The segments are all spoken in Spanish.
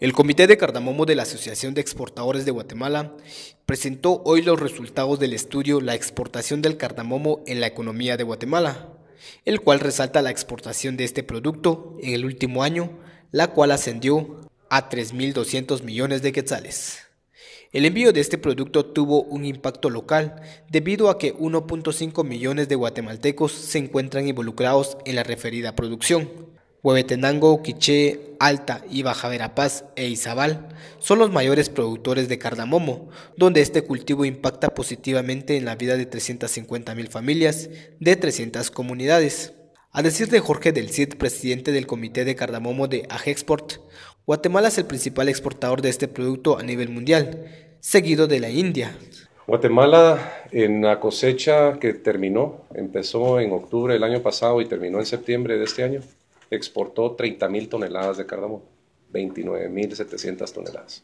El Comité de Cardamomo de la Asociación de Exportadores de Guatemala presentó hoy los resultados del estudio La exportación del cardamomo en la economía de Guatemala, el cual resalta la exportación de este producto en el último año, la cual ascendió a 3.200 millones de quetzales. El envío de este producto tuvo un impacto local debido a que 1.5 millones de guatemaltecos se encuentran involucrados en la referida producción. Huevetenango, Quiché, Alta y Baja Verapaz e Izabal son los mayores productores de cardamomo, donde este cultivo impacta positivamente en la vida de 350 familias de 300 comunidades. A decir de Jorge del Cid, presidente del Comité de Cardamomo de Agexport, Guatemala es el principal exportador de este producto a nivel mundial, seguido de la India. Guatemala en la cosecha que terminó, empezó en octubre del año pasado y terminó en septiembre de este año, exportó 30 mil toneladas de cardamomo, 29.700 toneladas.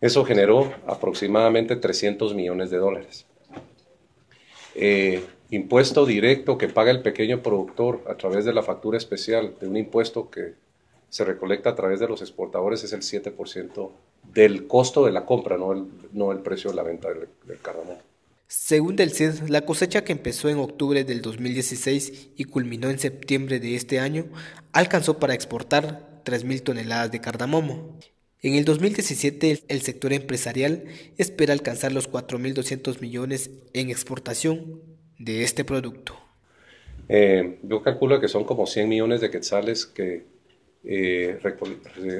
Eso generó aproximadamente 300 millones de dólares. Eh, impuesto directo que paga el pequeño productor a través de la factura especial de un impuesto que se recolecta a través de los exportadores es el 7% del costo de la compra, no el, precio de la venta del, del cardamomo. Según el CID, la cosecha que empezó en octubre del 2016 y culminó en septiembre de este año alcanzó para exportar 3.000 toneladas de cardamomo. En el 2017 el sector empresarial espera alcanzar los 4.200 millones en exportación de este producto. Eh, yo calculo que son como 100 millones de quetzales que eh,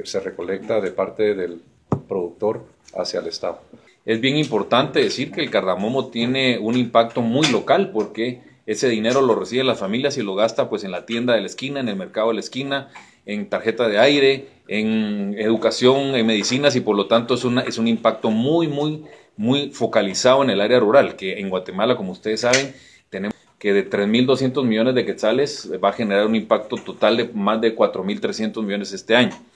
se recolecta de parte del productor hacia el Estado es bien importante decir que el cardamomo tiene un impacto muy local porque ese dinero lo reciben las familias y lo gasta pues en la tienda de la esquina, en el mercado de la esquina, en tarjeta de aire, en educación, en medicinas y por lo tanto es, es un impacto muy, muy, muy focalizado en el área rural, que en Guatemala, como ustedes saben, tenemos que de 3.200 millones de quetzales va a generar un impacto total de más de 4.300 millones este año.